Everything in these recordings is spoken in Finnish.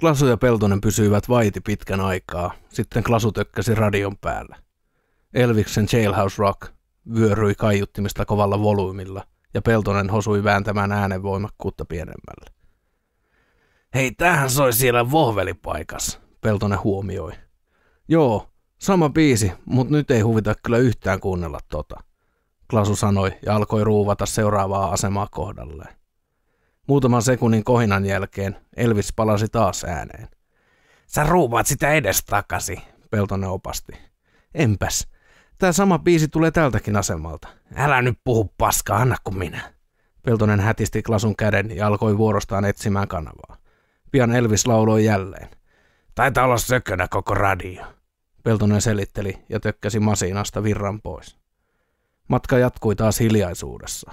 Klasu ja Peltonen pysyivät vaiti pitkän aikaa, sitten Klasu tökkäsi radion päällä. Elviksen Jailhouse Rock vyöryi kaiuttimista kovalla volyymilla ja Peltonen hosui vääntämään äänen voimakkuutta pienemmälle. Hei, tähän soi siellä vohvelipaikas, Peltonen huomioi. Joo, sama biisi, mutta nyt ei huvita kyllä yhtään kuunnella tota, Klasu sanoi ja alkoi ruuvata seuraavaa asemaa kohdalleen. Muutaman sekunnin kohinan jälkeen Elvis palasi taas ääneen. Sä ruuvaat sitä edestakasi, Peltonen opasti. Enpäs. Tämä sama biisi tulee tältäkin asemalta. Älä nyt puhu paskaa, anna kuin minä. Peltonen hätisti Klasun käden ja alkoi vuorostaan etsimään kanavaa. Pian Elvis lauloi jälleen. Taitaa olla sökönä koko radio. Peltonen selitteli ja tökkäsi masinasta virran pois. Matka jatkui taas hiljaisuudessa.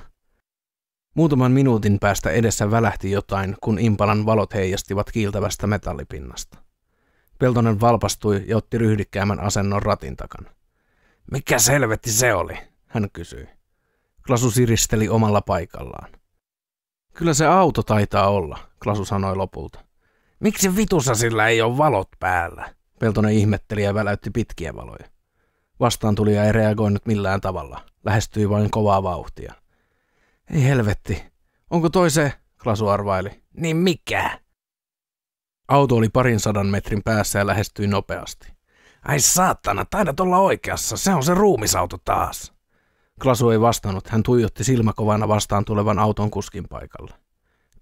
Muutaman minuutin päästä edessä välähti jotain, kun impalan valot heijastivat kiiltävästä metallipinnasta. Peltonen valpastui ja otti ryhdikkäämän asennon ratin takan. Mikä selvetti se oli? hän kysyi. Klasu siristeli omalla paikallaan. Kyllä se auto taitaa olla, Klasu sanoi lopulta. Miksi vitussa sillä ei ole valot päällä? Peltonen ihmetteli ja väläytti pitkiä valoja. Vastaan tuli ja ei reagoinut millään tavalla. Lähestyi vain kovaa vauhtia. Ei helvetti. Onko toi se? Klasu arvaili. Niin mikä? Auto oli parin sadan metrin päässä ja lähestyi nopeasti. Ai saatana, taidat olla oikeassa. Se on se ruumisauto taas. Klasu ei vastannut. Hän tuijotti silmäkovana vastaan tulevan auton kuskin paikalle.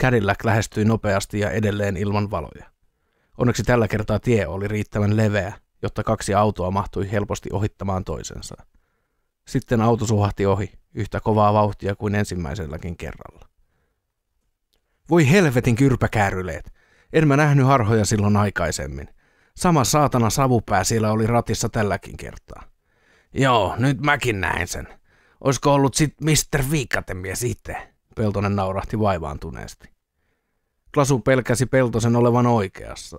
Cadillac lähestyi nopeasti ja edelleen ilman valoja. Onneksi tällä kertaa tie oli riittävän leveä, jotta kaksi autoa mahtui helposti ohittamaan toisensa. Sitten auto suhahti ohi yhtä kovaa vauhtia kuin ensimmäiselläkin kerralla. Voi helvetin kyrpäkääryleet! En mä nähnyt harhoja silloin aikaisemmin. Sama saatana savupää siellä oli ratissa tälläkin kertaa. Joo, nyt mäkin näin sen. Oisko ollut sit Mr. Viikatemies itse? Peltonen naurahti vaivaantuneesti. Klasu pelkäsi Peltosen olevan oikeassa.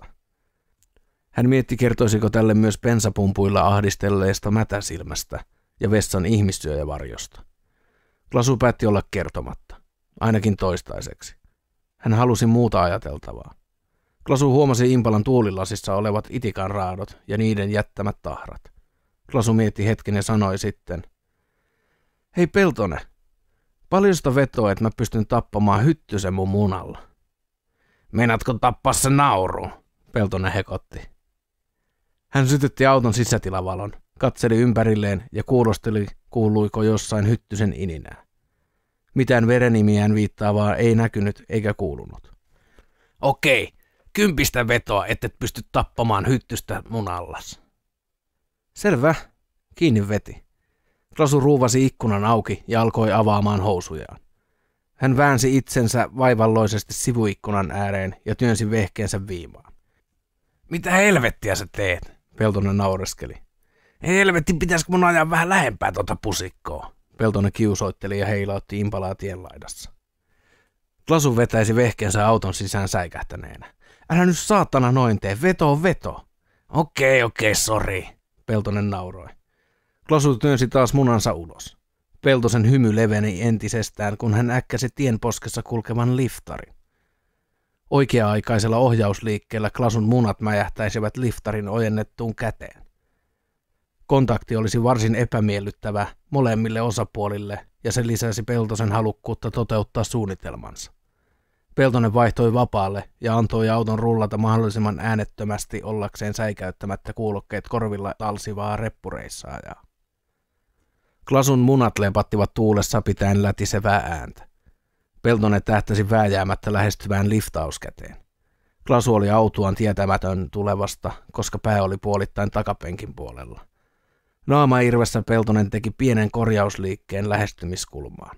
Hän mietti kertoisiko tälle myös pensapumpuilla ahdistelleesta mätäsilmästä – ja vessan ihmissyöjävarjosta. Klasu päätti olla kertomatta, ainakin toistaiseksi. Hän halusi muuta ajateltavaa. Klasu huomasi Impalan tuulilasissa olevat itikan raadot ja niiden jättämät tahrat. Klasu mietti hetken ja sanoi sitten, Hei Peltonen, sitä vetoa, että mä pystyn tappamaan hyttysen mun munalla. Meinatko tappaa se nauru? Peltonen hekotti. Hän sytytti auton sisätilavalon katseli ympärilleen ja kuulosteli, kuuluiko jossain hyttysen ininää. Mitään verenimiään viittaavaa ei näkynyt eikä kuulunut. Okei, kympistä vetoa, ettet pysty tappamaan hyttystä mun allas. Selvä, kiinni veti. Rasu ruuvasi ikkunan auki ja alkoi avaamaan housujaan. Hän väänsi itsensä vaivalloisesti sivuikkunan ääreen ja työnsi vehkeensä viimaan. Mitä helvettiä sä teet? Peltonen naureskeli. Helvetti, pitäisikö mun ajaa vähän lähempää tuota pusikkoa? Peltonen kiusoitteli ja heilautti impalaa tien laidassa. Klasu vetäisi vehkensä auton sisään säikähtäneenä. Älä nyt saatana noin tee, veto veto. Okei, okei, sori, Peltonen nauroi. Klasu työnsi taas munansa ulos. Peltosen hymy leveni entisestään, kun hän äkkäsi tien poskessa kulkevan liftari. Oikea-aikaisella ohjausliikkeellä Klasun munat mäjähtäisivät liftarin ojennettuun käteen kontakti olisi varsin epämiellyttävä molemmille osapuolille ja se lisäsi Peltosen halukkuutta toteuttaa suunnitelmansa. Peltonen vaihtoi vapaalle ja antoi auton rullata mahdollisimman äänettömästi ollakseen säikäyttämättä kuulokkeet korvilla talsivaa reppureissaajaa. Klasun munat lepattivat tuulessa pitäen lätisevää ääntä. Peltonen tähtäsi vääjäämättä lähestyvään liftauskäteen. Klasu oli autuaan tietämätön tulevasta, koska pää oli puolittain takapenkin puolella – Naama Irvessä Peltonen teki pienen korjausliikkeen lähestymiskulmaan.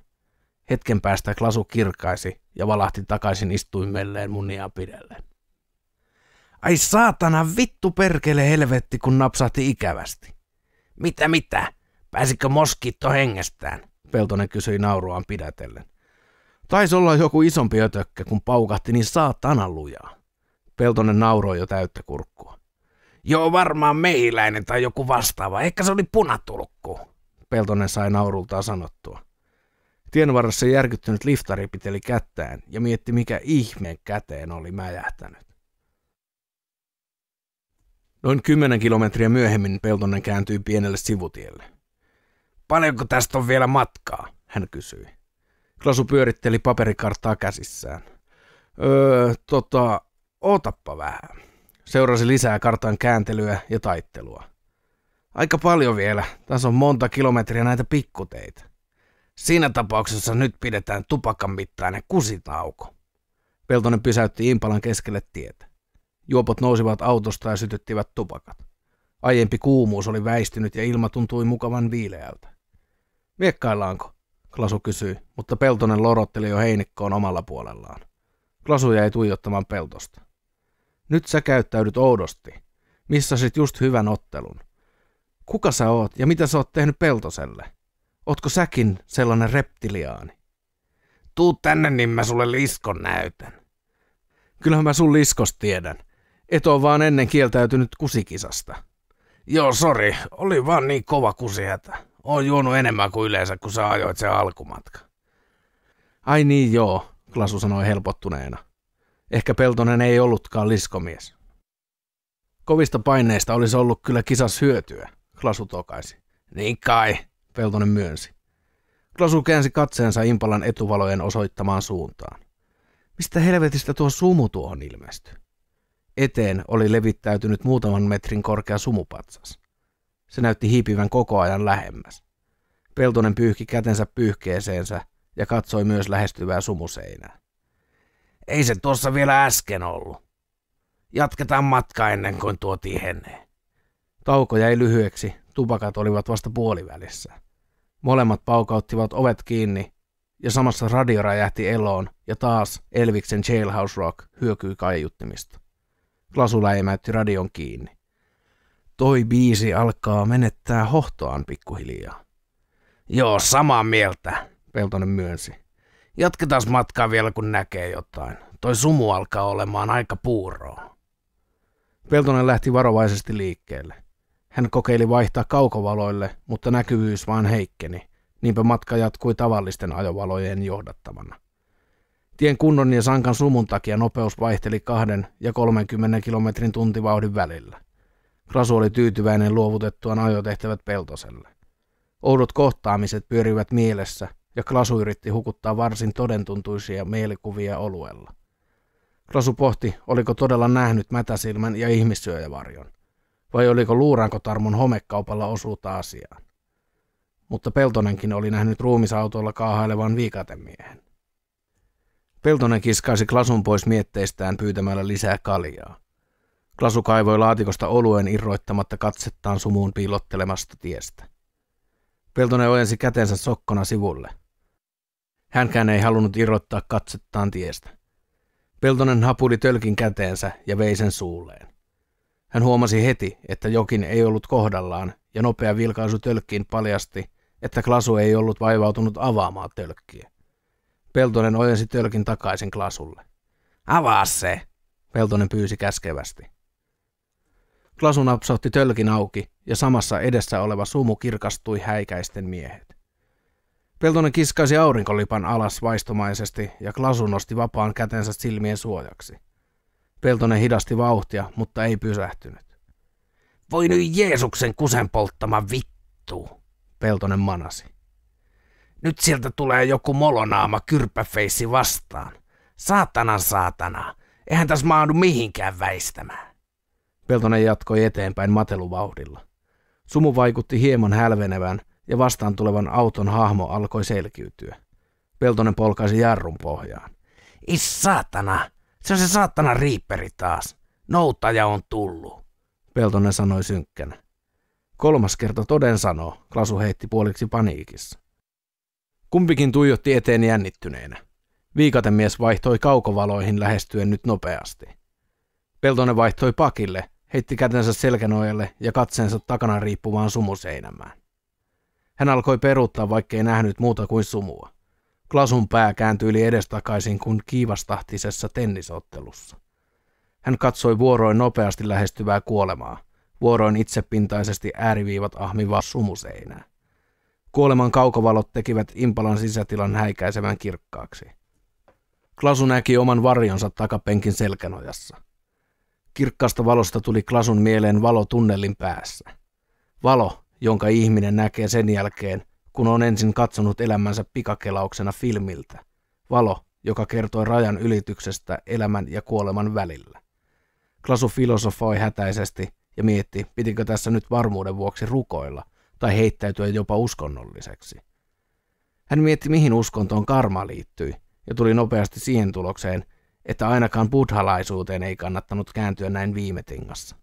Hetken päästä Klasu kirkaisi ja valahti takaisin istuimelleen munia pidellen. Ai saatana vittu perkele helvetti, kun napsahti ikävästi. Mitä mitä? Pääsikö moskitto hengestään? Peltonen kysyi nauruaan pidätellen. Taisi olla joku isompi ötökkä, kun paukahti niin saatana lujaa. Peltonen nauroi jo täyttä kurkkua. Joo, varmaan mehiläinen tai joku vastaava. Ehkä se oli punatulkku, Peltonen sai naurultaan sanottua. Tienvarressa järkyttynyt liftari piteli kättään ja mietti, mikä ihmeen käteen oli mäjähtänyt. Noin kymmenen kilometriä myöhemmin Peltonen kääntyi pienelle sivutielle. Paljonko tästä on vielä matkaa? hän kysyi. Klasu pyöritteli paperikarttaa käsissään. Öö, tota, ootappa vähän. Seurasi lisää kartan kääntelyä ja taittelua. Aika paljon vielä, tässä on monta kilometriä näitä pikkuteitä. Siinä tapauksessa nyt pidetään tupakan mittainen kusitauko. Peltonen pysäytti Impalan keskelle tietä. Juopot nousivat autosta ja sytyttivät tupakat. Aiempi kuumuus oli väistynyt ja ilma tuntui mukavan viileältä. Viekkaillaanko? Klasu kysyi, mutta Peltonen lorotteli jo heinikkoon omalla puolellaan. Klasu jäi tuijottamaan peltosta. Nyt sä käyttäydyt oudosti. missä sit just hyvän ottelun. Kuka sä oot ja mitä sä oot tehnyt Peltoselle? Ootko säkin sellainen reptiliaani? Tuu tänne, niin mä sulle liskon näytän. Kyllähän mä sun liskos tiedän. Et oo vaan ennen kieltäytynyt kusikisasta. Joo, sori. Oli vaan niin kova kusihätä. Oon juonut enemmän kuin yleensä, kun sä ajoit sen alkumatka. Ai niin joo, Klasu sanoi helpottuneena. Ehkä Peltonen ei ollutkaan liskomies. Kovista paineista olisi ollut kyllä kisas hyötyä, Klasu tokaisi. Niin kai, Peltonen myönsi. Klasu käänsi katseensa Impalan etuvalojen osoittamaan suuntaan. Mistä helvetistä tuo sumu tuohon ilmestyi? Eteen oli levittäytynyt muutaman metrin korkea sumupatsas. Se näytti hiipivän koko ajan lähemmäs. Peltonen pyyhki kätensä pyyhkeeseensä ja katsoi myös lähestyvää sumuseinää. Ei se tuossa vielä äsken ollut. Jatketaan matka ennen kuin tuotiin tihenee. Tauko jäi lyhyeksi, tupakat olivat vasta puolivälissä. Molemmat paukauttivat ovet kiinni ja samassa radio räjähti eloon ja taas Elviksen Jailhouse Rock hyökyi kaiuttimista. Klasu ei radion kiinni. Toi biisi alkaa menettää hohtoaan pikkuhiljaa. Joo, samaa mieltä, Peltonen myönsi. Jatketaan matkaa vielä, kun näkee jotain. Toi sumu alkaa olemaan aika puuroa. Peltonen lähti varovaisesti liikkeelle. Hän kokeili vaihtaa kaukovaloille, mutta näkyvyys vain heikkeni. Niinpä matka jatkui tavallisten ajovalojen johdattamana. Tien kunnon ja sankan sumun takia nopeus vaihteli kahden ja 30 kilometrin tuntivauhdin välillä. Krasu oli tyytyväinen luovutettuaan ajotehtävät Peltoselle. Oudot kohtaamiset pyörivät mielessä – ja Klasu yritti hukuttaa varsin todentuntuisia mielikuvia oluella. Klasu pohti, oliko todella nähnyt mätäsilmän ja ihmissyöjävarjon, vai oliko luurankotarmon homekaupalla osuutta asiaan. Mutta Peltonenkin oli nähnyt ruumisautolla kaahailevan viikatemiehen. Peltonen kiskaisi Klasun pois mietteistään pyytämällä lisää kaljaa. Klasu kaivoi laatikosta oluen irroittamatta katsettaan sumuun piilottelemasta tiestä. Peltonen ojensi kätensä sokkona sivulle. Hänkään ei halunnut irrottaa katsettaan tiestä. Peltonen hapuli tölkin käteensä ja vei sen suulleen. Hän huomasi heti, että jokin ei ollut kohdallaan, ja nopea vilkaisu tölkkiin paljasti, että Klasu ei ollut vaivautunut avaamaan tölkkiä. Peltonen ojensi tölkin takaisin Klasulle. Avaa se! Peltonen pyysi käskevästi. Klasu napsautti tölkin auki, ja samassa edessä oleva sumu kirkastui häikäisten miehet. Peltonen kiskaisi aurinkolipan alas vaistomaisesti ja Klasu nosti vapaan kätensä silmien suojaksi. Peltonen hidasti vauhtia, mutta ei pysähtynyt. Voi nyt Jeesuksen kusen polttama vittu, Peltonen manasi. Nyt sieltä tulee joku molonaama kyrpäfeissi vastaan. Saatana, saatana. Eihän tässä maadu mihinkään väistämään. Peltonen jatkoi eteenpäin mateluvauhdilla. Sumu vaikutti hieman hälvenevän, ja vastaan tulevan auton hahmo alkoi selkiytyä. Peltonen polkaisi jarrun pohjaan. Is saatana! Se on se saatana riipperi taas. Noutaja on tullut, Peltonen sanoi synkkänä. Kolmas kerta toden sanoo, Klasu heitti puoliksi paniikissa. Kumpikin tuijotti eteen jännittyneenä. Viikatemies vaihtoi kaukovaloihin lähestyen nyt nopeasti. Peltonen vaihtoi pakille, heitti kätensä selkänojalle ja katseensa takana riippuvaan sumuseinämään. Hän alkoi peruuttaa, vaikkei nähnyt muuta kuin sumua. Klasun pää kääntyi edestakaisin kuin kiivastahtisessa tennisottelussa. Hän katsoi vuoroin nopeasti lähestyvää kuolemaa, vuoroin itsepintaisesti ääriviivat ahmivaa sumuseinää. Kuoleman kaukovalot tekivät impalan sisätilan häikäisevän kirkkaaksi. Klasu näki oman varjonsa takapenkin selkänojassa. Kirkkaasta valosta tuli Klasun mieleen valo tunnelin päässä. Valo, jonka ihminen näkee sen jälkeen, kun on ensin katsonut elämänsä pikakelauksena filmiltä. Valo, joka kertoi rajan ylityksestä elämän ja kuoleman välillä. Klasu filosofoi hätäisesti ja mietti, pitikö tässä nyt varmuuden vuoksi rukoilla tai heittäytyä jopa uskonnolliseksi. Hän mietti, mihin uskontoon karma liittyi, ja tuli nopeasti siihen tulokseen, että ainakaan buddhalaisuuteen ei kannattanut kääntyä näin viime tingassa.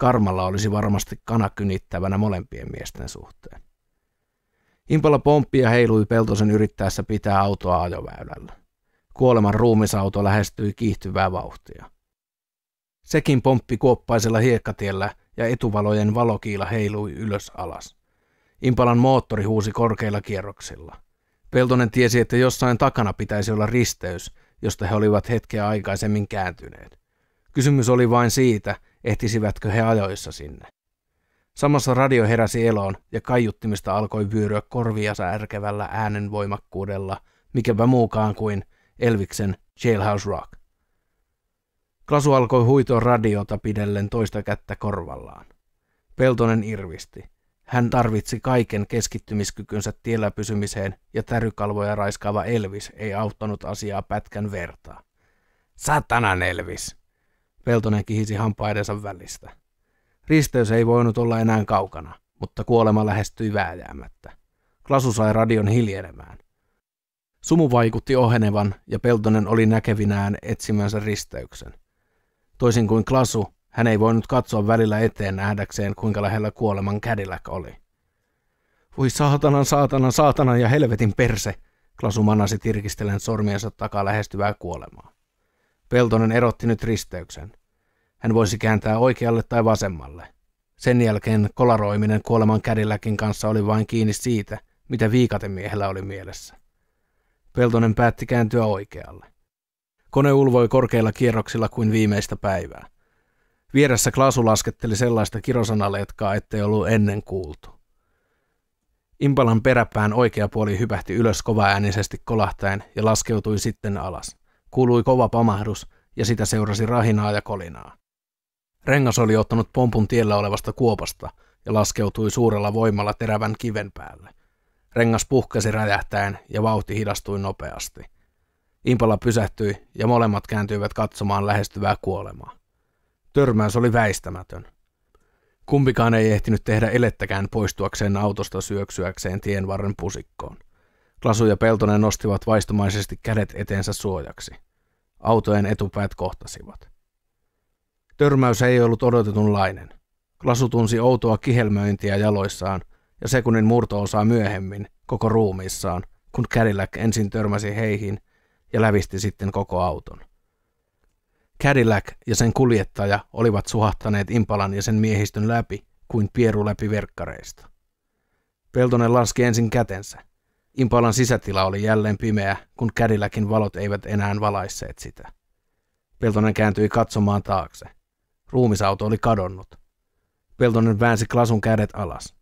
Karmalla olisi varmasti kana kynittävänä molempien miesten suhteen. Impala pomppia heilui Peltosen yrittäessä pitää autoa ajoväylällä. Kuoleman ruumisauto lähestyi kiihtyvää vauhtia. Sekin pomppi kuoppaisella hiekkatiellä ja etuvalojen valokiila heilui ylös alas. Impalan moottori huusi korkeilla kierroksilla. Peltonen tiesi, että jossain takana pitäisi olla risteys, josta he olivat hetkeä aikaisemmin kääntyneet. Kysymys oli vain siitä, ehtisivätkö he ajoissa sinne. Samassa radio heräsi eloon ja kaiuttimista alkoi vyöryä särkevällä äänen äänenvoimakkuudella, mikäpä muukaan kuin Elviksen Jailhouse Rock. Klasu alkoi huitoa radiota pidellen toista kättä korvallaan. Peltonen irvisti. Hän tarvitsi kaiken keskittymiskykynsä tiellä pysymiseen ja tärykalvoja raiskaava Elvis ei auttanut asiaa pätkän vertaa. Satanan Elvis! Peltonen kihisi hampaidensa välistä. Risteys ei voinut olla enää kaukana, mutta kuolema lähestyi vääjäämättä. Klasu sai radion hiljenemään. Sumu vaikutti ohenevan ja Peltonen oli näkevinään etsimänsä risteyksen. Toisin kuin Klasu, hän ei voinut katsoa välillä eteen nähdäkseen, kuinka lähellä kuoleman kädilläk oli. Voi saatanan, saatanan, saatanan ja helvetin perse, Klasu manasi tirkistellen sormiensa takaa lähestyvää kuolemaa. Peltonen erotti nyt risteyksen. Hän voisi kääntää oikealle tai vasemmalle. Sen jälkeen kolaroiminen kuoleman kädilläkin kanssa oli vain kiinni siitä, mitä viikatemiehellä oli mielessä. Peltonen päätti kääntyä oikealle. Kone ulvoi korkeilla kierroksilla kuin viimeistä päivää. Vieressä Klaasu lasketteli sellaista kirosanaletkaa, ettei ollut ennen kuultu. Impalan peräpään oikea puoli hypähti ylös kovaäänisesti kolahtaen ja laskeutui sitten alas. Kuului kova pamahdus ja sitä seurasi rahinaa ja kolinaa. Rengas oli ottanut pompun tiellä olevasta kuopasta ja laskeutui suurella voimalla terävän kiven päälle. Rengas puhkesi räjähtäen ja vauhti hidastui nopeasti. Impala pysähtyi ja molemmat kääntyivät katsomaan lähestyvää kuolemaa. Törmäys oli väistämätön. Kumpikaan ei ehtinyt tehdä elettäkään poistuakseen autosta syöksyäkseen tien varren pusikkoon. Klasu ja Peltonen nostivat vaistomaisesti kädet eteensä suojaksi. Autojen etupäät kohtasivat. Törmäys ei ollut odotetunlainen. Klasu tunsi outoa kihelmöintiä jaloissaan ja sekunnin murto-osaa myöhemmin koko ruumiissaan, kun Cadillac ensin törmäsi heihin ja lävisti sitten koko auton. Cadillac ja sen kuljettaja olivat suhahtaneet Impalan ja sen miehistön läpi kuin pieru läpi verkkareista. Peltonen laski ensin kätensä. Impalan sisätila oli jälleen pimeä, kun kädilläkin valot eivät enää valaisseet sitä. Peltonen kääntyi katsomaan taakse. Ruumisauto oli kadonnut. Peltonen väänsi Klasun kädet alas.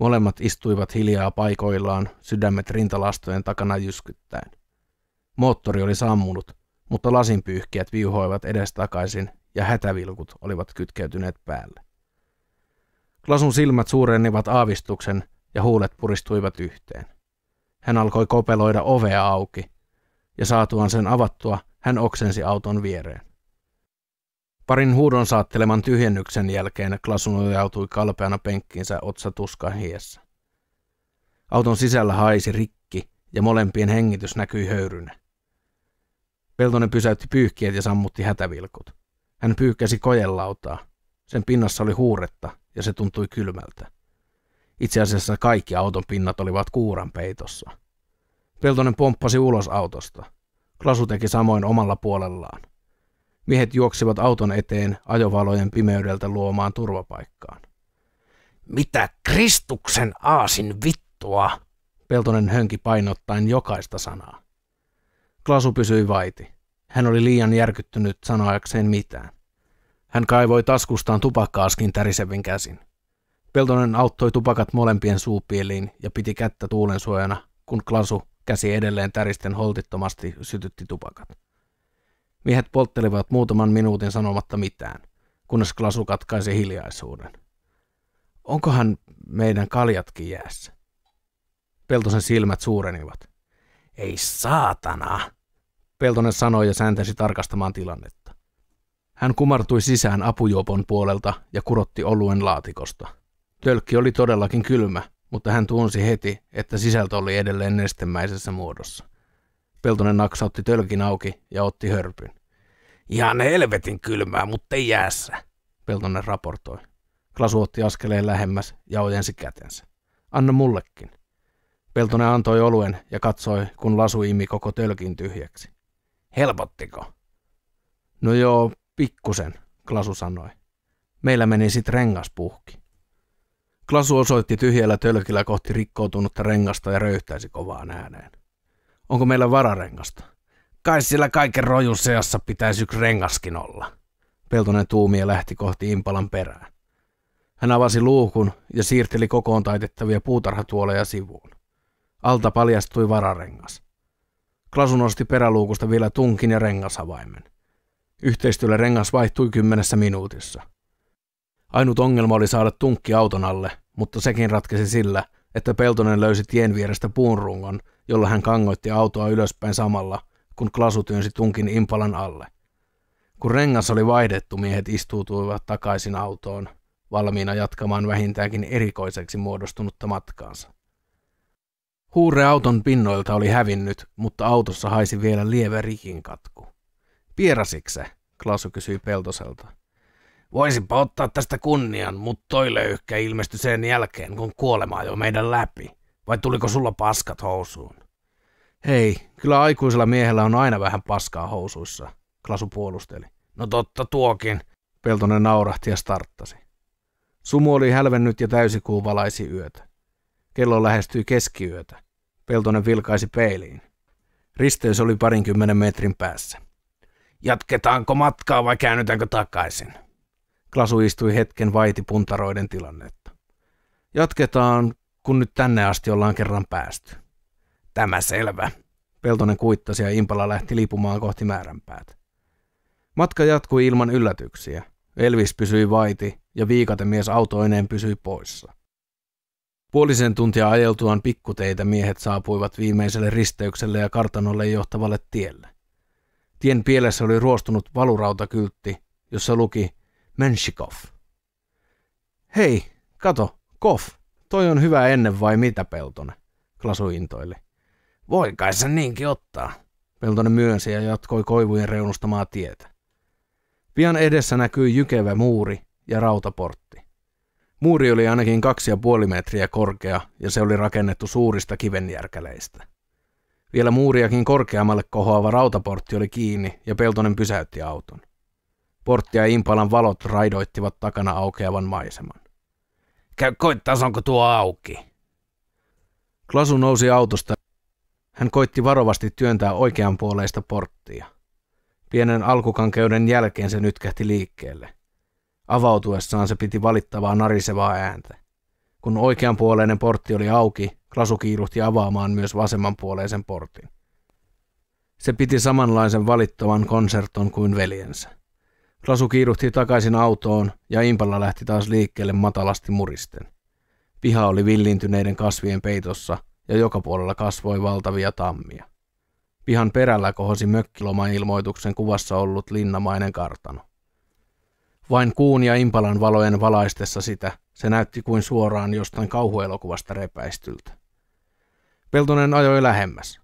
Molemmat istuivat hiljaa paikoillaan, sydämet rintalastojen takana jyskyttäen. Moottori oli sammunut, mutta lasinpyyhkiät viuhoivat edestakaisin ja hätävilkut olivat kytkeytyneet päälle. Klasun silmät suurenivat aavistuksen ja huulet puristuivat yhteen. Hän alkoi kopeloida ovea auki, ja saatuaan sen avattua, hän oksensi auton viereen. Parin huudon saatteleman tyhjennyksen jälkeen Klasun nojautui kalpeana penkkiinsä otsa tuskan hiessä. Auton sisällä haisi rikki ja molempien hengitys näkyi höyrynä. Peltonen pysäytti pyyhkiet ja sammutti hätävilkut. Hän pyyhkäsi kojelautaa. Sen pinnassa oli huuretta ja se tuntui kylmältä. Itse asiassa kaikki auton pinnat olivat kuuran peitossa. Peltonen pomppasi ulos autosta. Klasu teki samoin omalla puolellaan. Miehet juoksivat auton eteen ajovalojen pimeydeltä luomaan turvapaikkaan. Mitä Kristuksen aasin vittua? Peltonen hönki painottaen jokaista sanaa. Klasu pysyi vaiti. Hän oli liian järkyttynyt sanoakseen mitään. Hän kaivoi taskustaan tupakkaaskin tärisevin käsin. Peltonen auttoi tupakat molempien suupieliin ja piti kättä suojana, kun Klasu käsi edelleen täristen holtittomasti sytytti tupakat. Miehet polttelivat muutaman minuutin sanomatta mitään, kunnes Klasu katkaisi hiljaisuuden. Onkohan meidän kaljatkin jäässä? Peltosen silmät suurenivat. Ei saatana, Peltonen sanoi ja sääntäsi tarkastamaan tilannetta. Hän kumartui sisään apujuopon puolelta ja kurotti oluen laatikosta. Tölkki oli todellakin kylmä, mutta hän tunsi heti, että sisältö oli edelleen nestemäisessä muodossa. Peltonen naksautti tölkin auki ja otti hörpyn. Ihan helvetin kylmää, mutta ei jäässä, Peltonen raportoi. Klasu otti askeleen lähemmäs ja ojensi kätensä. Anna mullekin. Peltonen antoi oluen ja katsoi, kun lasu imi koko tölkin tyhjäksi. Helpottiko? No joo, pikkusen, Klasu sanoi. Meillä meni sit rengas puhki. Klasu osoitti tyhjällä tölkillä kohti rikkoutunutta rengasta ja röyhtäisi kovaan ääneen. Onko meillä vararengasta? Kai sillä kaiken rojun seassa pitäisi yksi rengaskin olla. Peltonen ja lähti kohti Impalan perää. Hän avasi luukun ja siirteli kokoon taitettavia puutarhatuoleja sivuun. Alta paljastui vararengas. Klasu nosti peräluukusta vielä tunkin ja rengasavaimen. Yhteistyöllä rengas vaihtui kymmenessä minuutissa – Ainut ongelma oli saada tunkki auton alle, mutta sekin ratkesi sillä, että Peltonen löysi tien vierestä puunrungon, jolla hän kangoitti autoa ylöspäin samalla, kun Klasu työnsi tunkin impalan alle. Kun rengas oli vaihdettu, miehet istuutuivat takaisin autoon, valmiina jatkamaan vähintäänkin erikoiseksi muodostunutta matkaansa. Huure auton pinnoilta oli hävinnyt, mutta autossa haisi vielä lievä rikin katku. Pierasikse, Klasu kysyi Peltoselta. Voisinpa ottaa tästä kunnian, mutta toi löyhkä ilmestyi sen jälkeen, kun kuolema jo meidän läpi. Vai tuliko sulla paskat housuun? Hei, kyllä aikuisella miehellä on aina vähän paskaa housuissa, Klasu puolusteli. No totta tuokin, Peltonen naurahti ja starttasi. Sumu oli hälvennyt ja täysikuu valaisi yötä. Kello lähestyi keskiyötä. Peltonen vilkaisi peiliin. Risteys oli parinkymmenen metrin päässä. Jatketaanko matkaa vai käännytäänkö takaisin? Klasu istui hetken vaiti puntaroiden tilannetta. Jatketaan, kun nyt tänne asti ollaan kerran päästy. Tämä selvä. Peltonen kuittasi ja Impala lähti lipumaan kohti määränpäät. Matka jatkui ilman yllätyksiä. Elvis pysyi vaiti ja viikatemies autoineen pysyi poissa. Puolisen tuntia ajeltuaan pikkuteitä miehet saapuivat viimeiselle risteykselle ja kartanolle johtavalle tielle. Tien pielessä oli ruostunut valurautakyltti, jossa luki Menshikov. Hei, kato, Kof, toi on hyvä ennen vai mitä, Peltonen? Klasu intoili. Voi kai sen niinkin ottaa. Peltonen myönsi ja jatkoi koivujen reunustamaa tietä. Pian edessä näkyi jykevä muuri ja rautaportti. Muuri oli ainakin kaksi ja puoli metriä korkea ja se oli rakennettu suurista kivenjärkäleistä. Vielä muuriakin korkeammalle kohoava rautaportti oli kiinni ja Peltonen pysäytti auton. Porttia ja Impalan valot raidoittivat takana aukeavan maiseman. Käy koittaa, onko tuo auki. Klasu nousi autosta. Hän koitti varovasti työntää oikeanpuoleista porttia. Pienen alkukankeuden jälkeen se nytkähti liikkeelle. Avautuessaan se piti valittavaa narisevaa ääntä. Kun oikeanpuoleinen portti oli auki, Klasu kiiruhti avaamaan myös vasemmanpuoleisen portin. Se piti samanlaisen valittavan konserton kuin veljensä. Rasu kiiruhti takaisin autoon ja Impala lähti taas liikkeelle matalasti muristen. Piha oli villintyneiden kasvien peitossa ja joka puolella kasvoi valtavia tammia. Pihan perällä kohosi mökkiloma-ilmoituksen kuvassa ollut linnamainen kartano. Vain kuun ja impalan valojen valaistessa sitä se näytti kuin suoraan jostain kauhuelokuvasta repäistyltä. Peltonen ajoi lähemmäs.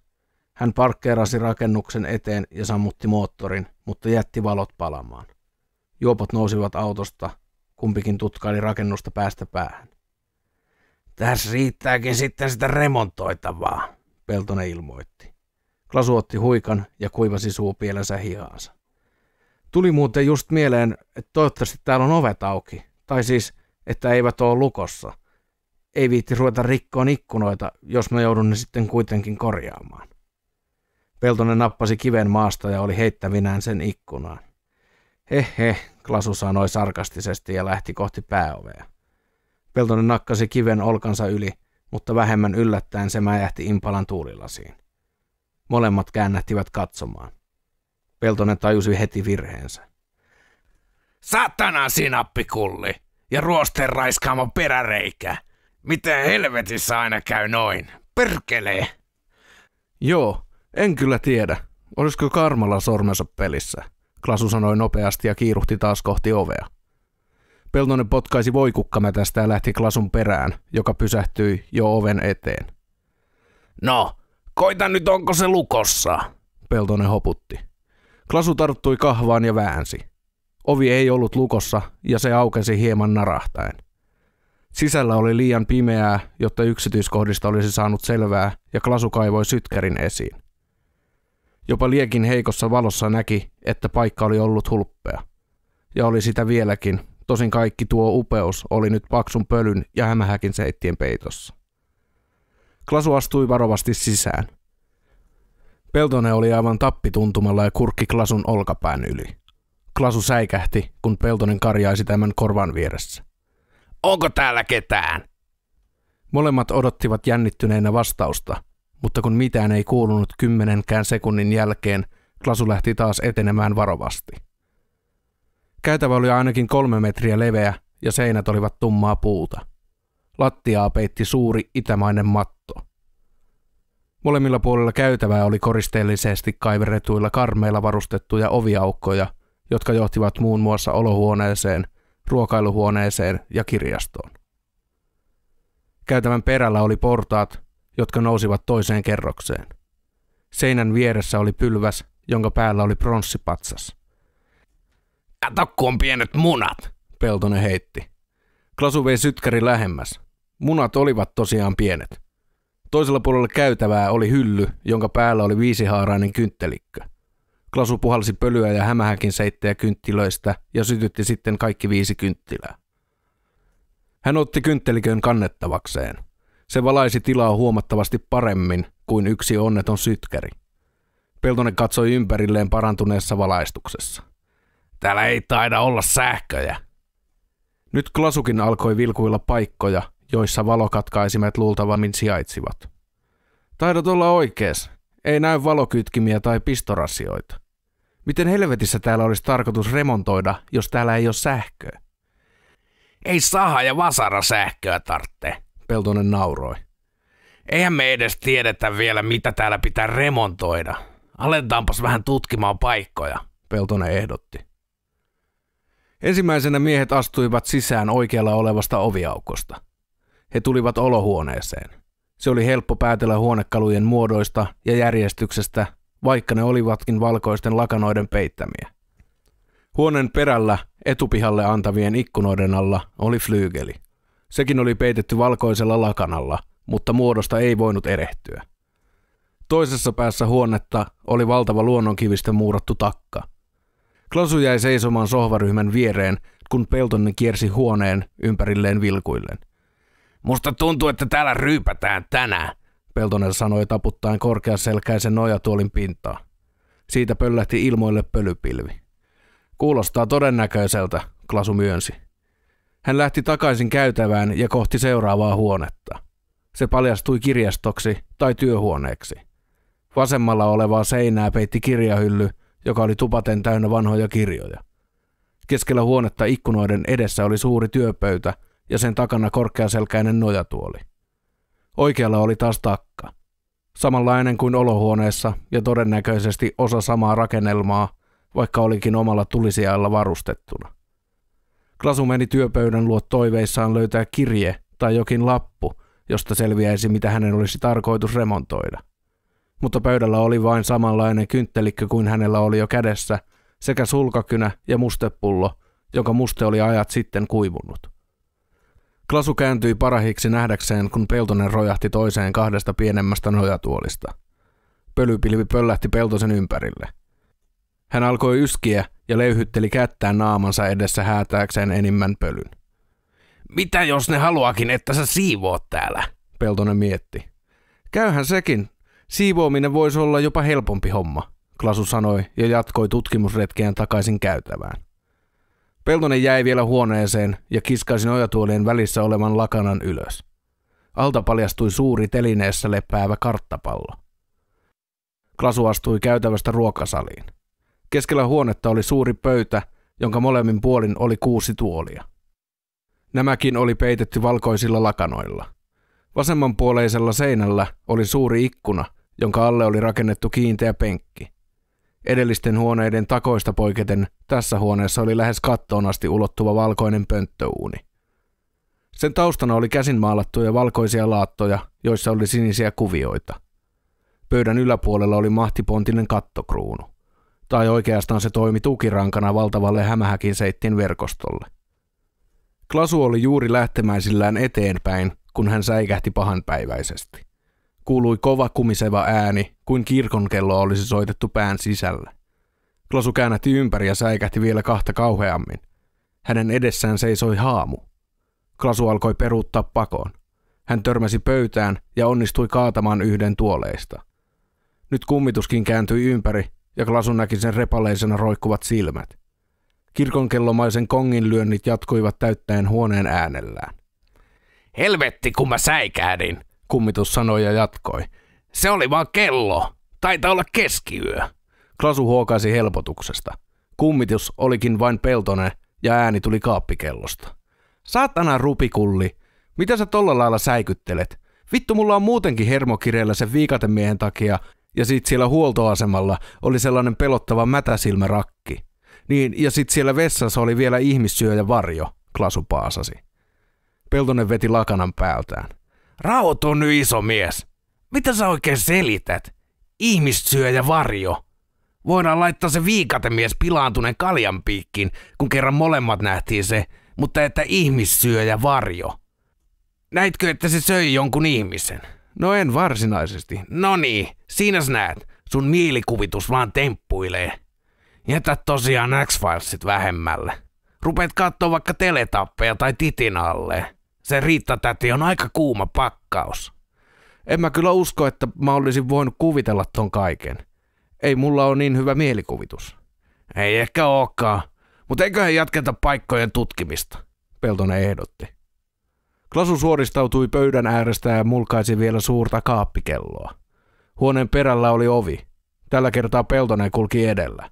Hän parkkeerasi rakennuksen eteen ja sammutti moottorin, mutta jätti valot palamaan. Juopot nousivat autosta, kumpikin tutkaili rakennusta päästä päähän. Tässä riittääkin sitten sitä remontoitavaa, Peltonen ilmoitti. Klasu otti huikan ja kuivasi suupielensä hihaansa. Tuli muuten just mieleen, että toivottavasti täällä on ovet auki, tai siis, että eivät ole lukossa. Ei viitti ruveta rikkoon ikkunoita, jos mä joudun ne sitten kuitenkin korjaamaan. Peltonen nappasi kiven maasta ja oli heittävinään sen ikkunaan. Heh heh, Klasu sanoi sarkastisesti ja lähti kohti pääovea. Peltonen nakkasi kiven olkansa yli, mutta vähemmän yllättäen se mäjähti Impalan tuulilasiin. Molemmat käännähtivät katsomaan. Peltonen tajusi heti virheensä. Satana sinappikulli ja ruosten raiskaama peräreikä. Miten helvetissä aina käy noin? Perkelee! Joo, en kyllä tiedä. Olisiko Karmala sormensa pelissä? Klasu sanoi nopeasti ja kiiruhti taas kohti ovea. Peltonen potkaisi voikukkamätästä ja lähti Klasun perään, joka pysähtyi jo oven eteen. No, koita nyt onko se lukossa, Peltonen hoputti. Klasu tarttui kahvaan ja väänsi. Ovi ei ollut lukossa ja se aukesi hieman narahtaen. Sisällä oli liian pimeää, jotta yksityiskohdista olisi saanut selvää ja Klasu kaivoi sytkärin esiin. Jopa liekin heikossa valossa näki, että paikka oli ollut hulppea. Ja oli sitä vieläkin, tosin kaikki tuo upeus oli nyt paksun pölyn ja hämähäkin seittien peitossa. Klasu astui varovasti sisään. Peltonen oli aivan tappituntumalla ja kurkki Klasun olkapään yli. Klasu säikähti, kun Peltonen karjaisi tämän korvan vieressä. Onko täällä ketään? Molemmat odottivat jännittyneenä vastausta – mutta kun mitään ei kuulunut kymmenenkään sekunnin jälkeen, Klasu lähti taas etenemään varovasti. Käytävä oli ainakin kolme metriä leveä ja seinät olivat tummaa puuta. Lattiaa peitti suuri itämainen matto. Molemmilla puolilla käytävää oli koristeellisesti kaiveretuilla karmeilla varustettuja oviaukkoja, jotka johtivat muun muassa olohuoneeseen, ruokailuhuoneeseen ja kirjastoon. Käytävän perällä oli portaat, jotka nousivat toiseen kerrokseen. Seinän vieressä oli pylväs, jonka päällä oli pronssipatsas. Kato, kun on pienet munat, Peltonen heitti. Klasu vei sytkäri lähemmäs. Munat olivat tosiaan pienet. Toisella puolella käytävää oli hylly, jonka päällä oli viisihaarainen kynttelikkö. Klasu puhalsi pölyä ja hämähäkin seittejä kynttilöistä ja sytytti sitten kaikki viisi kynttilää. Hän otti kynttelikön kannettavakseen. Se valaisi tilaa huomattavasti paremmin kuin yksi onneton sytkäri. Peltonen katsoi ympärilleen parantuneessa valaistuksessa. Täällä ei taida olla sähköjä. Nyt klasukin alkoi vilkuilla paikkoja, joissa valokatkaisimet luultavammin sijaitsivat. Taidot olla oikees. Ei näy valokytkimiä tai pistorasioita. Miten helvetissä täällä olisi tarkoitus remontoida, jos täällä ei ole sähköä? Ei saha ja vasara sähköä tarvitse. Peltonen nauroi. Eihän me edes tiedetä vielä, mitä täällä pitää remontoida. Aletaanpas vähän tutkimaan paikkoja, Peltonen ehdotti. Ensimmäisenä miehet astuivat sisään oikealla olevasta oviaukosta. He tulivat olohuoneeseen. Se oli helppo päätellä huonekalujen muodoista ja järjestyksestä, vaikka ne olivatkin valkoisten lakanoiden peittämiä. Huoneen perällä etupihalle antavien ikkunoiden alla oli flyygeli. Sekin oli peitetty valkoisella lakanalla, mutta muodosta ei voinut erehtyä. Toisessa päässä huonetta oli valtava luonnonkivistä muurattu takka. Klasu jäi seisomaan sohvaryhmän viereen, kun Peltonen kiersi huoneen ympärilleen vilkuillen. Musta tuntuu, että täällä ryypätään tänään, Peltonen sanoi taputtaen korkeaselkäisen nojatuolin pintaa. Siitä pöllähti ilmoille pölypilvi. Kuulostaa todennäköiseltä, Klasu myönsi. Hän lähti takaisin käytävään ja kohti seuraavaa huonetta. Se paljastui kirjastoksi tai työhuoneeksi. Vasemmalla olevaa seinää peitti kirjahylly, joka oli tupaten täynnä vanhoja kirjoja. Keskellä huonetta ikkunoiden edessä oli suuri työpöytä ja sen takana korkeaselkäinen nojatuoli. Oikealla oli taas takka. Samanlainen kuin olohuoneessa ja todennäköisesti osa samaa rakennelmaa, vaikka olikin omalla tulisijalla varustettuna. Klasu meni työpöydän luo toiveissaan löytää kirje tai jokin lappu, josta selviäisi, mitä hänen olisi tarkoitus remontoida. Mutta pöydällä oli vain samanlainen kynttelikkö kuin hänellä oli jo kädessä, sekä sulkakynä ja mustepullo, jonka muste oli ajat sitten kuivunut. Klasu kääntyi parahiksi nähdäkseen, kun Peltonen rojahti toiseen kahdesta pienemmästä nojatuolista. Pölypilvi pöllähti Peltosen ympärille – hän alkoi yskiä ja leyhytteli kättään naamansa edessä häätääkseen enimmän pölyn. Mitä jos ne haluakin, että sä siivoot täällä? Peltonen mietti. Käyhän sekin. Siivoaminen voisi olla jopa helpompi homma, Klasu sanoi ja jatkoi tutkimusretkeään takaisin käytävään. Peltonen jäi vielä huoneeseen ja kiskaisi nojatuolien välissä olevan lakanan ylös. Alta paljastui suuri telineessä lepäävä karttapallo. Klasu astui käytävästä ruokasaliin. Keskellä huonetta oli suuri pöytä, jonka molemmin puolin oli kuusi tuolia. Nämäkin oli peitetty valkoisilla lakanoilla. Vasemmanpuoleisella seinällä oli suuri ikkuna, jonka alle oli rakennettu kiinteä penkki. Edellisten huoneiden takoista poiketen tässä huoneessa oli lähes kattoon asti ulottuva valkoinen pönttöuuni. Sen taustana oli käsin maalattuja valkoisia laattoja, joissa oli sinisiä kuvioita. Pöydän yläpuolella oli mahtipontinen kattokruunu tai oikeastaan se toimi tukirankana valtavalle hämähäkin seittin verkostolle. Klasu oli juuri lähtemäisillään eteenpäin, kun hän säikähti pahanpäiväisesti. Kuului kova kumiseva ääni, kuin kirkonkello olisi soitettu pään sisällä. Klasu käännähti ympäri ja säikähti vielä kahta kauheammin. Hänen edessään seisoi haamu. Klasu alkoi peruuttaa pakoon. Hän törmäsi pöytään ja onnistui kaatamaan yhden tuoleista. Nyt kummituskin kääntyi ympäri ja Klasun näki sen repaleisena roikkuvat silmät. Kirkonkellomaisen kongin lyönnit jatkuivat täyttäen huoneen äänellään. Helvetti, kun mä säikähdin, kummitus sanoi ja jatkoi. Se oli vaan kello. Taitaa olla keskiyö. Klasu huokaisi helpotuksesta. Kummitus olikin vain peltone ja ääni tuli kaappikellosta. Saatana rupikulli, mitä sä tolla lailla säikyttelet? Vittu mulla on muutenkin hermokireellä sen viikatemiehen takia ja sitten siellä huoltoasemalla oli sellainen pelottava mätäsilmärakki. Niin, ja sitten siellä vessassa oli vielä ihmissyöjä varjo, Klasu paasasi. Peltonen veti lakanan päältään. on nyt iso mies. Mitä sä oikein selität? Ihmissyöjä varjo. Voidaan laittaa se viikatemies pilaantuneen kaljan piikkiin, kun kerran molemmat nähtiin se, mutta että ihmissyöjä varjo. Näitkö, että se söi jonkun ihmisen? No en varsinaisesti. No niin, Siinä sä näet, sun mielikuvitus vaan temppuilee. Jätä tosiaan X-Filesit vähemmälle. Rupet kattoo vaikka teletappeja tai titin alle. Se riittatäti on aika kuuma pakkaus. En mä kyllä usko, että mä olisin voinut kuvitella ton kaiken. Ei mulla ole niin hyvä mielikuvitus. Ei ehkä ookaan, mutta eiköhän jatketa paikkojen tutkimista, Peltonen ehdotti. Klasu suoristautui pöydän äärestä ja mulkaisi vielä suurta kaappikelloa. Huoneen perällä oli ovi. Tällä kertaa Peltonen kulki edellä.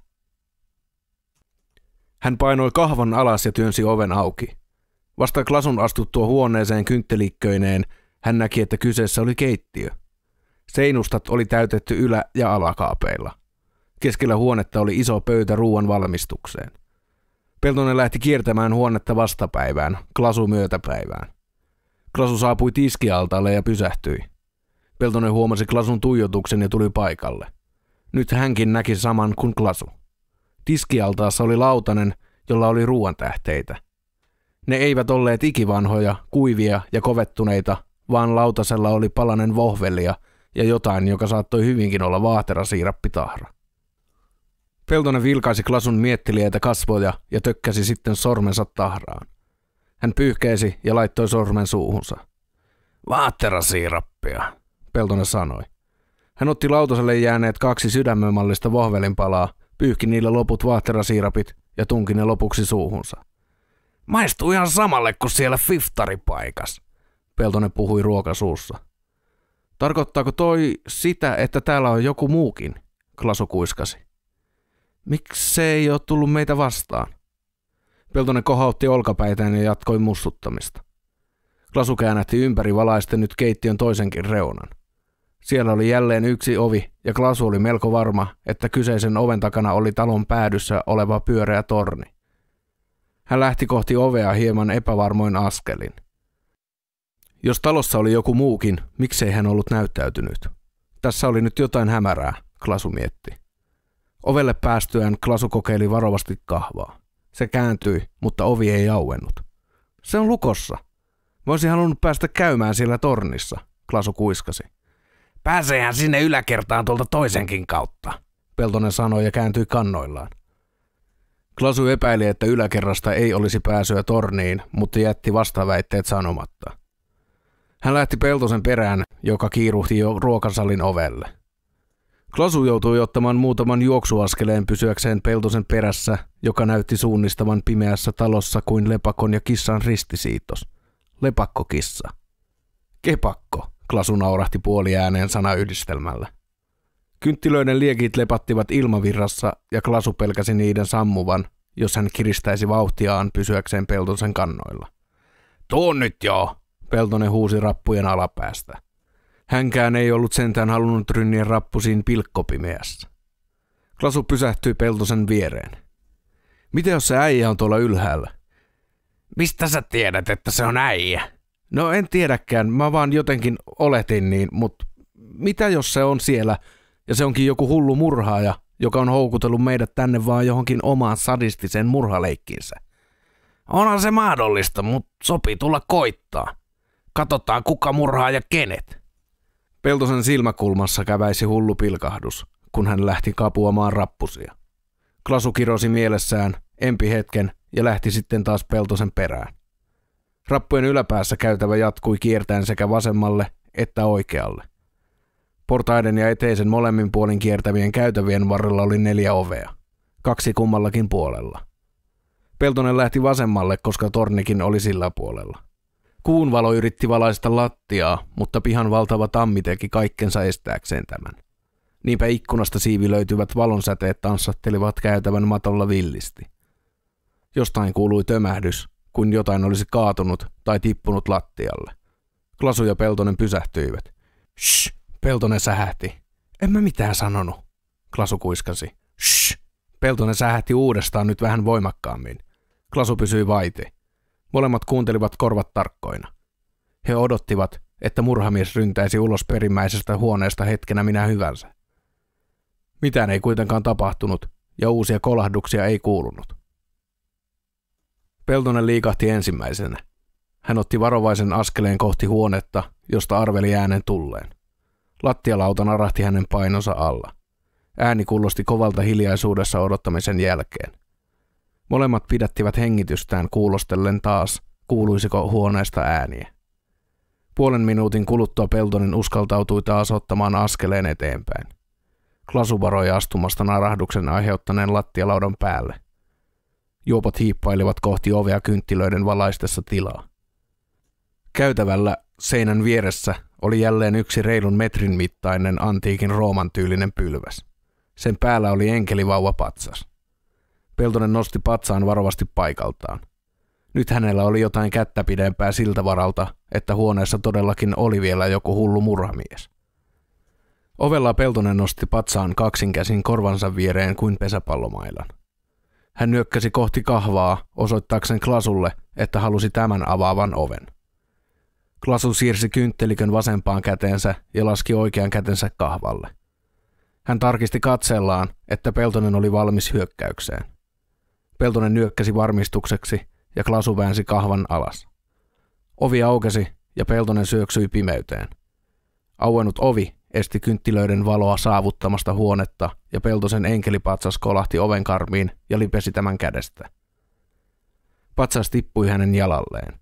Hän painoi kahvan alas ja työnsi oven auki. Vasta Klasun astuttua huoneeseen kynttelikköineen hän näki, että kyseessä oli keittiö. Seinustat oli täytetty ylä- ja alakaapeilla. Keskellä huonetta oli iso pöytä ruoan valmistukseen. Peltonen lähti kiertämään huonetta vastapäivään, Klasu myötäpäivään. Klasu saapui tiskialtaalle ja pysähtyi. Peltonen huomasi Klasun tuijotuksen ja tuli paikalle. Nyt hänkin näki saman kuin Klasu. Tiskialtaassa oli lautanen, jolla oli ruoantähteitä. Ne eivät olleet ikivanhoja, kuivia ja kovettuneita, vaan lautasella oli palanen vohvelia ja jotain, joka saattoi hyvinkin olla vaahterasiirappitahra. Peltonen vilkaisi Klasun miettiliäitä kasvoja ja tökkäsi sitten sormensa tahraan. Hän pyyhkeisi ja laittoi sormen suuhunsa. Vaatterasiirappia, Peltonen sanoi. Hän otti lautaselle jääneet kaksi sydämenmallista vohvelinpalaa, pyyhki niillä loput vaahterasiirapit ja tunki ne lopuksi suuhunsa. Maistuu ihan samalle kuin siellä fiftaripaikas, Peltonen puhui ruokasuussa. Tarkoittaako toi sitä, että täällä on joku muukin? Klasu kuiskasi. Miksi se ei ole tullut meitä vastaan? Peltonen kohautti olkapäitään ja jatkoi mussuttamista. Klasu käännähti ympäri valaisten nyt keittiön toisenkin reunan. Siellä oli jälleen yksi ovi, ja Klasu oli melko varma, että kyseisen oven takana oli talon päädyssä oleva pyöreä torni. Hän lähti kohti ovea hieman epävarmoin askelin. Jos talossa oli joku muukin, miksei hän ollut näyttäytynyt? Tässä oli nyt jotain hämärää, Klasu mietti. Ovelle päästyään Klasu kokeili varovasti kahvaa. Se kääntyi, mutta ovi ei auennut. Se on lukossa. Voisi halunnut päästä käymään siellä tornissa, Klasu kuiskasi. Pääsehän sinne yläkertaan tuolta toisenkin kautta, Peltonen sanoi ja kääntyi kannoillaan. Klasu epäili, että yläkerrasta ei olisi pääsyä torniin, mutta jätti vastaväitteet sanomatta. Hän lähti Peltosen perään, joka kiiruhti jo ruokasalin ovelle. Klasu joutui ottamaan muutaman juoksuaskeleen pysyäkseen Peltosen perässä, joka näytti suunnistavan pimeässä talossa kuin lepakon ja kissan ristisiitos. Lepakkokissa. Kepakko. Klasu naurahti puoliääneen sanayhdistelmällä. Kynttilöiden liekit lepattivat ilmavirrassa ja Klasu pelkäsi niiden sammuvan, jos hän kiristäisi vauhtiaan pysyäkseen Peltosen kannoilla. Tuu nyt joo, Peltonen huusi rappujen alapäästä. Hänkään ei ollut sentään halunnut rynnien rappusiin pilkkopimeässä. Klasu pysähtyi Peltosen viereen. Mitä jos se äijä on tuolla ylhäällä? Mistä sä tiedät, että se on äijä? No en tiedäkään, mä vaan jotenkin oletin niin, mutta mitä jos se on siellä ja se onkin joku hullu murhaaja, joka on houkutellut meidät tänne vaan johonkin omaan sadistiseen murhaleikkiinsä? Onhan se mahdollista, mutta sopii tulla koittaa. Katsotaan kuka murhaa ja kenet. Peltosen silmäkulmassa käväisi hullu pilkahdus, kun hän lähti kapuamaan rappusia. Klasu kirosi mielessään, empi hetken ja lähti sitten taas Peltosen perään. Rappujen yläpäässä käytävä jatkui kiertäen sekä vasemmalle että oikealle. Portaiden ja eteisen molemmin puolin kiertävien käytävien varrella oli neljä ovea, kaksi kummallakin puolella. Peltonen lähti vasemmalle, koska tornikin oli sillä puolella. Kuun valo yritti valaista lattiaa, mutta pihan valtava tammi teki kaikkensa estääkseen tämän. Niinpä ikkunasta siivi löytyvät valonsäteet tanssattelivat käytävän matolla villisti. Jostain kuului tömähdys, kun jotain olisi kaatunut tai tippunut lattialle. Klasu ja Peltonen pysähtyivät. Shh, Peltonen sähähti. En mä mitään sanonut, Klasu kuiskasi. Shh, Peltonen sähähti uudestaan nyt vähän voimakkaammin. Klasu pysyi vaiti. Molemmat kuuntelivat korvat tarkkoina. He odottivat, että murhamies ryntäisi ulos perimmäisestä huoneesta hetkenä minä hyvänsä. Mitään ei kuitenkaan tapahtunut, ja uusia kolahduksia ei kuulunut. Peltonen liikahti ensimmäisenä. Hän otti varovaisen askeleen kohti huonetta, josta arveli äänen tulleen. Lattialauta narahti hänen painonsa alla. Ääni kuulosti kovalta hiljaisuudessa odottamisen jälkeen. Molemmat pidättivät hengitystään kuulostellen taas, kuuluisiko huoneesta ääniä. Puolen minuutin kuluttua Peltonen uskaltautui taas ottamaan askeleen eteenpäin. Klasu varoi astumasta narahduksen aiheuttaneen lattialaudan päälle. Juopot hiippailivat kohti ovea kynttilöiden valaistessa tilaa. Käytävällä seinän vieressä oli jälleen yksi reilun metrin mittainen antiikin Rooman tyylinen pylväs. Sen päällä oli enkelivauva patsas. Peltonen nosti patsaan varovasti paikaltaan. Nyt hänellä oli jotain kättä pidempää siltä varalta, että huoneessa todellakin oli vielä joku hullu murhamies. Ovella Peltonen nosti patsaan kaksinkäsin korvansa viereen kuin pesäpallomailan – hän nyökkäsi kohti kahvaa osoittaakseen Klasulle, että halusi tämän avaavan oven. Klasu siirsi kynttelikön vasempaan käteensä ja laski oikean kätensä kahvalle. Hän tarkisti katsellaan, että Peltonen oli valmis hyökkäykseen. Peltonen nyökkäsi varmistukseksi ja Klasu väänsi kahvan alas. Ovi aukesi ja Peltonen syöksyi pimeyteen. Auennut ovi esti kynttilöiden valoa saavuttamasta huonetta ja Peltosen enkelipatsas kolahti ovenkarmiin ja lipesi tämän kädestä. Patsas tippui hänen jalalleen.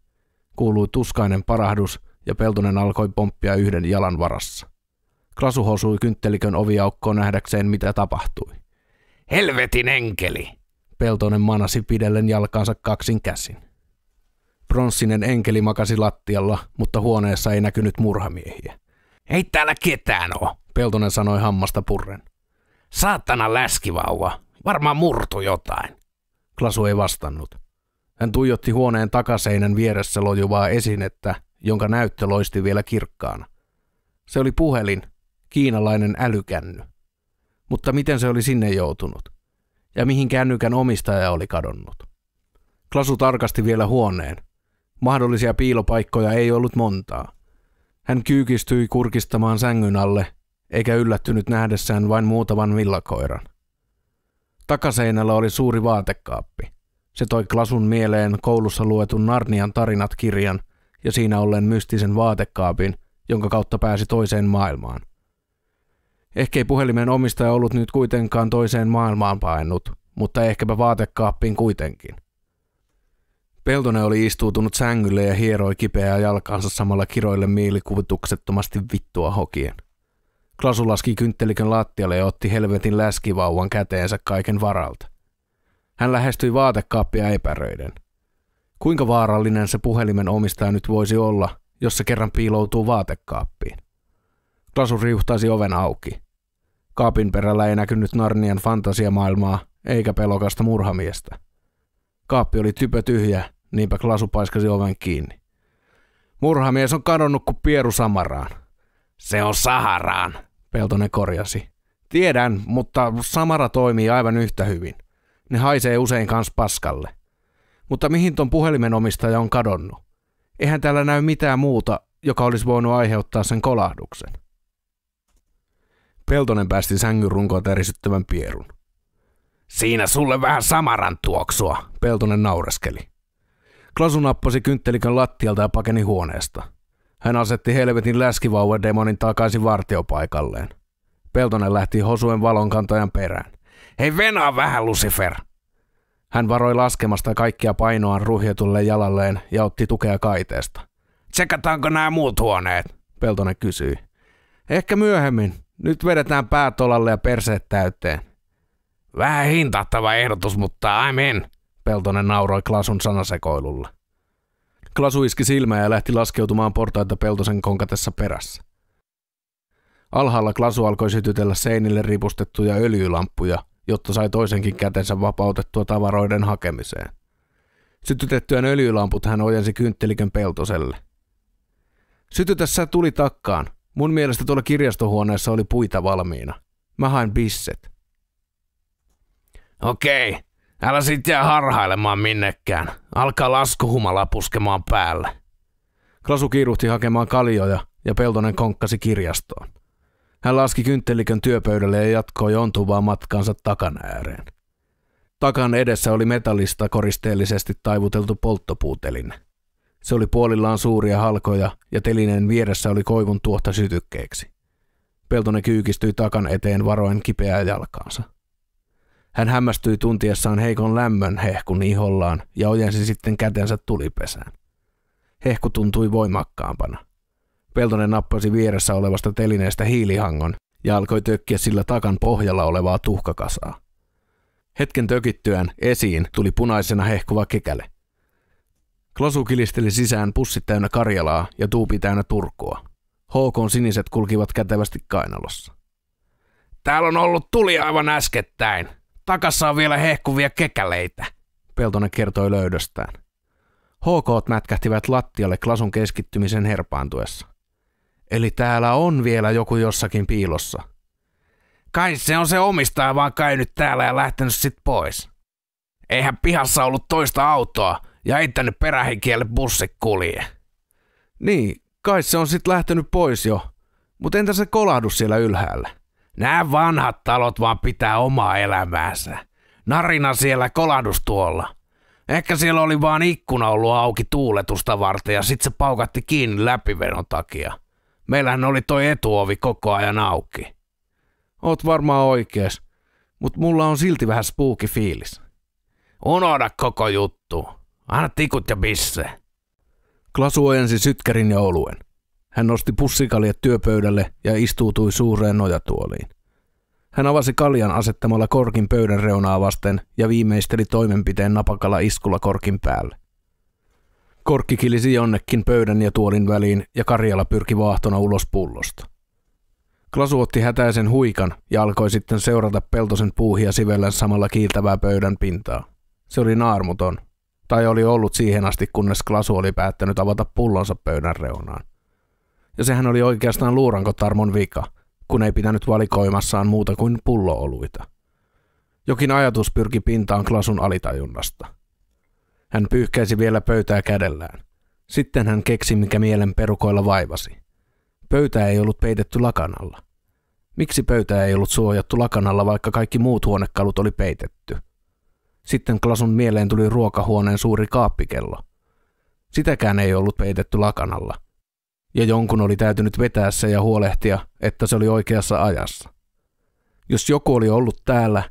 Kuului tuskainen parahdus ja Peltonen alkoi pomppia yhden jalan varassa. Klasu hosui kynttelikön oviaukkoon nähdäkseen, mitä tapahtui. Helvetin enkeli! Peltonen manasi pidellen jalkaansa kaksin käsin. Pronssinen enkeli makasi lattialla, mutta huoneessa ei näkynyt murhamiehiä. Ei täällä ketään oo, Peltonen sanoi hammasta purren. Saatana läskivauva, varmaan murtu jotain. Klasu ei vastannut. Hän tuijotti huoneen takaseinän vieressä lojuvaa esinettä, jonka näyttö loisti vielä kirkkaana. Se oli puhelin, kiinalainen älykänny. Mutta miten se oli sinne joutunut? Ja mihin kännykän omistaja oli kadonnut? Klasu tarkasti vielä huoneen. Mahdollisia piilopaikkoja ei ollut montaa. Hän kyykistyi kurkistamaan sängyn alle, eikä yllättynyt nähdessään vain muutaman villakoiran. Takaseinällä oli suuri vaatekaappi. Se toi Klasun mieleen koulussa luetun Narnian tarinat kirjan ja siinä ollen mystisen vaatekaapin, jonka kautta pääsi toiseen maailmaan. ei puhelimen omistaja ollut nyt kuitenkaan toiseen maailmaan paennut, mutta ehkäpä vaatekaappiin kuitenkin – Peltonen oli istuutunut sängylle ja hieroi kipeää jalkaansa samalla kiroille mielikuvituksettomasti vittua hokien. Klasu laski kynttelikön lattialle ja otti helvetin läskivauvan käteensä kaiken varalta. Hän lähestyi vaatekaappia epäröiden. Kuinka vaarallinen se puhelimen omistaja nyt voisi olla, jos se kerran piiloutuu vaatekaappiin? Klasu riuhtaisi oven auki. Kaapin perällä ei näkynyt Narnian fantasiamaailmaa eikä pelokasta murhamiestä. Kaappi oli typö tyhjä Niinpä Klasu paiskasi oven kiinni. Murhamies on kadonnut kuin Pieru Samaraan. Se on Saharaan, Peltonen korjasi. Tiedän, mutta Samara toimii aivan yhtä hyvin. Ne haisee usein kans paskalle. Mutta mihin ton puhelimenomistaja on kadonnut? Eihän täällä näy mitään muuta, joka olisi voinut aiheuttaa sen kolahduksen. Peltonen päästi sängyn runkoa tärisyttävän pierun. Siinä sulle vähän samaran tuoksua, Peltonen naureskeli. Klasu nappasi kynttelikön lattialta ja pakeni huoneesta. Hän asetti helvetin läskivauva-demonin takaisin vartiopaikalleen. Peltonen lähti Hosuen valonkantajan perään. Hei venaa vähän, Lucifer! Hän varoi laskemasta kaikkia painoaan ruhjetulle jalalleen ja otti tukea kaiteesta. Tsekataanko nämä muut huoneet? Peltonen kysyi. Ehkä myöhemmin. Nyt vedetään päät olalle ja perseet täyteen. Vähän hintahtava ehdotus, mutta I'm in. Peltonen nauroi Klasun sanasekoilulla. Klasu iski silmää ja lähti laskeutumaan portaita Peltosen konkatessa perässä. Alhaalla Klasu alkoi sytytellä seinille ripustettuja öljylamppuja, jotta sai toisenkin kätensä vapautettua tavaroiden hakemiseen. Sytytettyään öljylamput hän ojensi kynttelikön Peltoselle. Sytytä sä tuli takkaan. Mun mielestä tuolla kirjastohuoneessa oli puita valmiina. Mä hain bisset. Okei, Älä sit jää harhailemaan minnekään. Alkaa laskuhumala puskemaan päälle. Klasu kiiruhti hakemaan kaljoja ja Peltonen konkkasi kirjastoon. Hän laski kynttelikön työpöydälle ja jatkoi ontuvaa matkansa takan ääreen. Takan edessä oli metallista koristeellisesti taivuteltu polttopuuteline. Se oli puolillaan suuria halkoja ja telinen vieressä oli koivun tuohta sytykkeeksi. Peltonen kyykistyi takan eteen varoen kipeää jalkaansa. Hän hämmästyi tuntiessaan heikon lämmön hehkun ihollaan ja ojensi sitten kätensä tulipesään. Hehku tuntui voimakkaampana. Peltonen nappasi vieressä olevasta telineestä hiilihangon ja alkoi tökkiä sillä takan pohjalla olevaa tuhkakasaa. Hetken tökittyään esiin tuli punaisena hehkuva kekäle. Klasu kilisteli sisään pussit täynnä Karjalaa ja tuupi täynnä Turkua. HK siniset kulkivat kätevästi kainalossa. Täällä on ollut tuli aivan äskettäin, Takassa on vielä hehkuvia kekäleitä, Peltonen kertoi löydöstään. HK mätkähtivät lattialle klasun keskittymisen herpaantuessa. Eli täällä on vielä joku jossakin piilossa. Kai se on se omistaja vaan käynyt täällä ja lähtenyt sit pois. Eihän pihassa ollut toista autoa ja ei tänne perähenkielle bussi kulje. Niin, kai se on sit lähtenyt pois jo. Mutta entä se kolahdus siellä ylhäällä? Nämä vanhat talot vaan pitää omaa elämäänsä. Narina siellä tuolla. Ehkä siellä oli vaan ikkuna ollut auki tuuletusta varten ja sit se paukatti kiinni läpivenon takia. Meillähän oli toi etuovi koko ajan auki. Oot varmaan oikees, mut mulla on silti vähän spooki fiilis. Unohda koko juttu. Anna tikut ja bisse. Klasu ojensi sytkärin ja oluen. Hän nosti pussikaljet työpöydälle ja istuutui suureen nojatuoliin. Hän avasi kaljan asettamalla korkin pöydän reunaa vasten ja viimeisteli toimenpiteen napakalla iskulla korkin päälle. Korkki kilisi jonnekin pöydän ja tuolin väliin ja Karjala pyrki vaahtona ulos pullosta. Klasu otti hätäisen huikan ja alkoi sitten seurata peltosen puuhia sivellen samalla kiiltävää pöydän pintaa. Se oli naarmuton, tai oli ollut siihen asti kunnes Klasu oli päättänyt avata pullonsa pöydän reunaan. Ja sehän oli oikeastaan luurankotarmon vika, kun ei pitänyt valikoimassaan muuta kuin pullooluita. Jokin ajatus pyrki pintaan Klasun alitajunnasta. Hän pyyhkäisi vielä pöytää kädellään. Sitten hän keksi, mikä mielen perukoilla vaivasi. Pöytä ei ollut peitetty lakanalla. Miksi pöytä ei ollut suojattu lakanalla, vaikka kaikki muut huonekalut oli peitetty? Sitten Klasun mieleen tuli ruokahuoneen suuri kaappikello. Sitäkään ei ollut peitetty lakanalla – ja jonkun oli täytynyt vetää se ja huolehtia, että se oli oikeassa ajassa. Jos joku oli ollut täällä,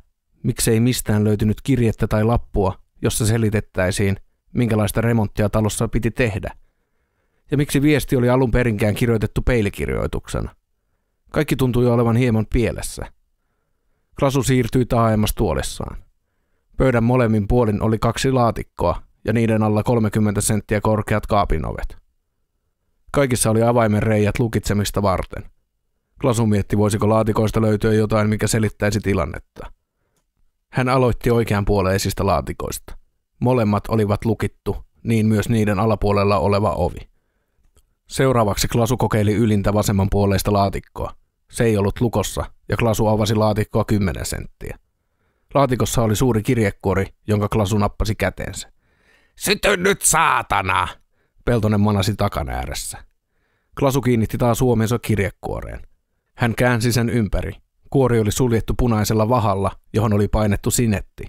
miksei mistään löytynyt kirjettä tai lappua, jossa selitettäisiin, minkälaista remonttia talossa piti tehdä, ja miksi viesti oli alun perinkään kirjoitettu peilikirjoituksena. Kaikki tuntui olevan hieman pielessä. Klasu siirtyi taaemmas tuolissaan. Pöydän molemmin puolin oli kaksi laatikkoa ja niiden alla 30 senttiä korkeat kaapinovet. Kaikissa oli avaimen reijät lukitsemista varten. Klasu mietti, voisiko laatikoista löytyä jotain, mikä selittäisi tilannetta. Hän aloitti oikeanpuoleisista laatikoista. Molemmat olivat lukittu, niin myös niiden alapuolella oleva ovi. Seuraavaksi Klasu kokeili ylintä vasemmanpuoleista laatikkoa. Se ei ollut lukossa, ja Klasu avasi laatikkoa 10 senttiä. Laatikossa oli suuri kirjekuori, jonka Klasu nappasi käteensä. Syty nyt saatana! Peltonen manasi takan ääressä. Klasu kiinnitti taas suomensa kirjekuoreen. Hän käänsi sen ympäri. Kuori oli suljettu punaisella vahalla, johon oli painettu sinetti.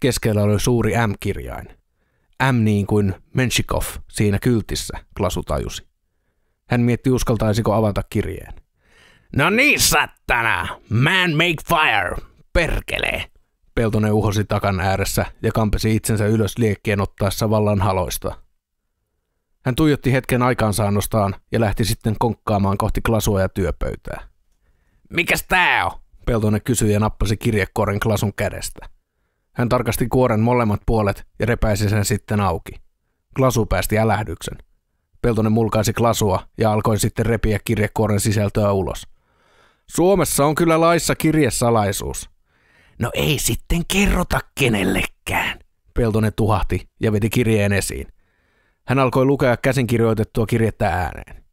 Keskellä oli suuri M-kirjain. M niin kuin Menshikov siinä kyltissä, Klasu tajusi. Hän mietti uskaltaisiko avata kirjeen. No niin, sattana! Man make fire! Perkelee! Peltonen uhosi takan ääressä ja kampesi itsensä ylös liekkien ottaessa vallan haloista. Hän tuijotti hetken aikaansaannostaan ja lähti sitten konkkaamaan kohti klasua ja työpöytää. Mikäs tää on? Peltonen kysyi ja nappasi kirjekuoren klasun kädestä. Hän tarkasti kuoren molemmat puolet ja repäisi sen sitten auki. Klasu päästi älähdyksen. Peltonen mulkaisi klasua ja alkoi sitten repiä kirjekuoren sisältöä ulos. Suomessa on kyllä laissa kirjesalaisuus. No ei sitten kerrota kenellekään. Peltonen tuhahti ja veti kirjeen esiin. Hän alkoi lukea käsinkirjoitettua kirjettä ääneen.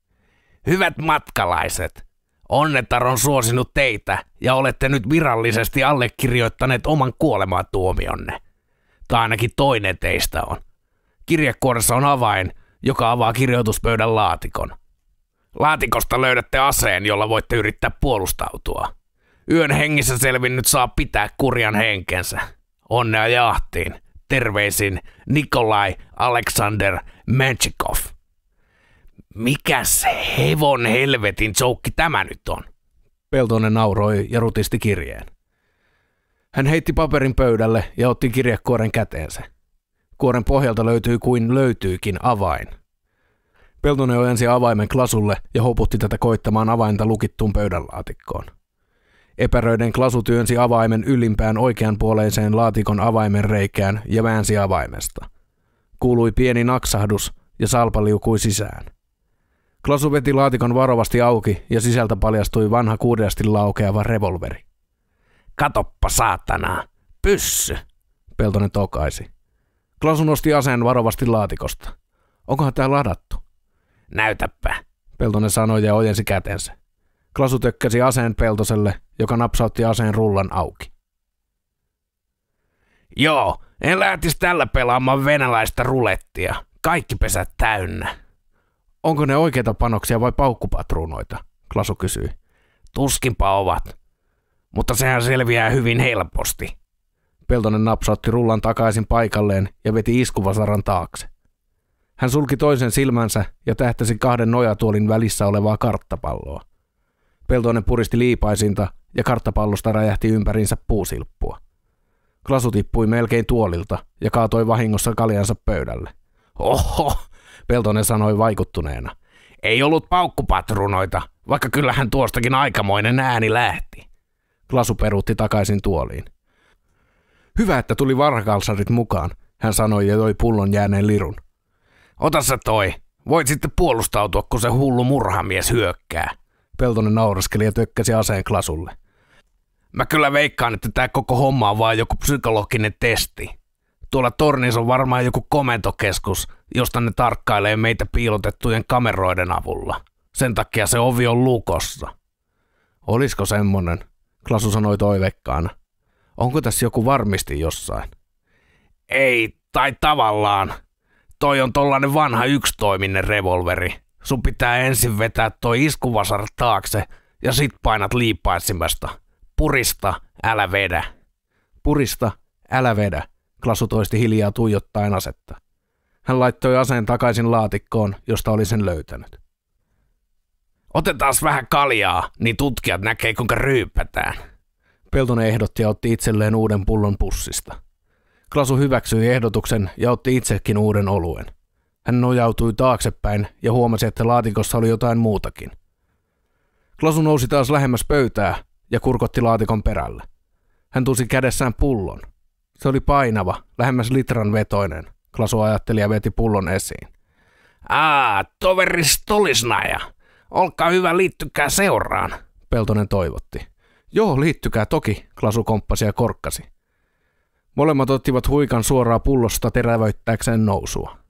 Hyvät matkalaiset! Onnetar on suosinut teitä ja olette nyt virallisesti allekirjoittaneet oman tuomionne. Tai ainakin toinen teistä on. Kirjekuoressa on avain, joka avaa kirjoituspöydän laatikon. Laatikosta löydätte aseen, jolla voitte yrittää puolustautua. Yön hengissä selvinnyt saa pitää kurjan henkensä. Onnea jahtiin. Terveisin Nikolai Alexander Menchikov. Mikäs hevon helvetin joukki tämä nyt on? Peltonen nauroi ja rutisti kirjeen. Hän heitti paperin pöydälle ja otti kirjekuoren käteensä. Kuoren pohjalta löytyy kuin löytyykin avain. Peltonen ojensi avaimen klasulle ja hoputti tätä koittamaan avainta lukittuun pöydänlaatikkoon. Epäröiden Klasu työnsi avaimen ylimpään oikeanpuoleiseen laatikon avaimen reikään ja väänsi avaimesta. Kuului pieni naksahdus ja salpa liukui sisään. Klasu veti laatikon varovasti auki ja sisältä paljastui vanha kuudesti laukeava revolveri. Katoppa saatana, Pyssy! Peltonen tokaisi. Klasu nosti aseen varovasti laatikosta. Onkohan tämä ladattu? Näytäpä, Peltonen sanoi ja ojensi kätensä. Klasu tökkäsi aseen Peltoselle, joka napsautti aseen rullan auki. Joo, en lähtisi tällä pelaamaan venäläistä rulettia. Kaikki pesät täynnä. Onko ne oikeita panoksia vai paukkupatruunoita? Klasu kysyi. Tuskinpa ovat. Mutta sehän selviää hyvin helposti. Peltonen napsautti rullan takaisin paikalleen ja veti iskuvasaran taakse. Hän sulki toisen silmänsä ja tähtäsi kahden nojatuolin välissä olevaa karttapalloa. Peltonen puristi liipaisinta ja karttapallosta räjähti ympärinsä puusilppua. Klasu tippui melkein tuolilta ja kaatoi vahingossa kaljansa pöydälle. Oho, Peltonen sanoi vaikuttuneena. Ei ollut paukkupatrunoita, vaikka kyllähän tuostakin aikamoinen ääni lähti. Klasu peruutti takaisin tuoliin. Hyvä, että tuli varhakalsarit mukaan, hän sanoi ja joi pullon jääneen lirun. Ota sä toi, voit sitten puolustautua, kun se hullu murhamies hyökkää. Peltonen nauraskeli ja tökkäsi aseen klasulle. Mä kyllä veikkaan, että tämä koko homma on vaan joku psykologinen testi. Tuolla tornissa on varmaan joku komentokeskus, josta ne tarkkailee meitä piilotettujen kameroiden avulla. Sen takia se ovi on lukossa. Olisiko semmonen? Klasu sanoi toiveikkaana. Onko tässä joku varmisti jossain? Ei, tai tavallaan. Toi on tollanen vanha yksitoiminen revolveri. Sun pitää ensin vetää toi iskuvasar taakse ja sit painat liippaisimmasta. Purista, älä vedä. Purista, älä vedä, Klasu toisti hiljaa tuijottaen asetta. Hän laittoi aseen takaisin laatikkoon, josta oli sen löytänyt. Otetaan vähän kaljaa, niin tutkijat näkee kuinka ryypätään. Peltonen ehdotti ja otti itselleen uuden pullon pussista. Klasu hyväksyi ehdotuksen ja otti itsekin uuden oluen. Hän nojautui taaksepäin ja huomasi, että laatikossa oli jotain muutakin. Klasu nousi taas lähemmäs pöytää ja kurkotti laatikon perälle. Hän tusi kädessään pullon. Se oli painava, lähemmäs litran vetoinen, Klasu ajatteli ja veti pullon esiin. Aa, toveri stolisnaja. Olkaa hyvä, liittykää seuraan, Peltonen toivotti. Joo, liittykää toki, Klasu komppasi ja korkkasi. Molemmat ottivat huikan suoraa pullosta terävöittääkseen nousua.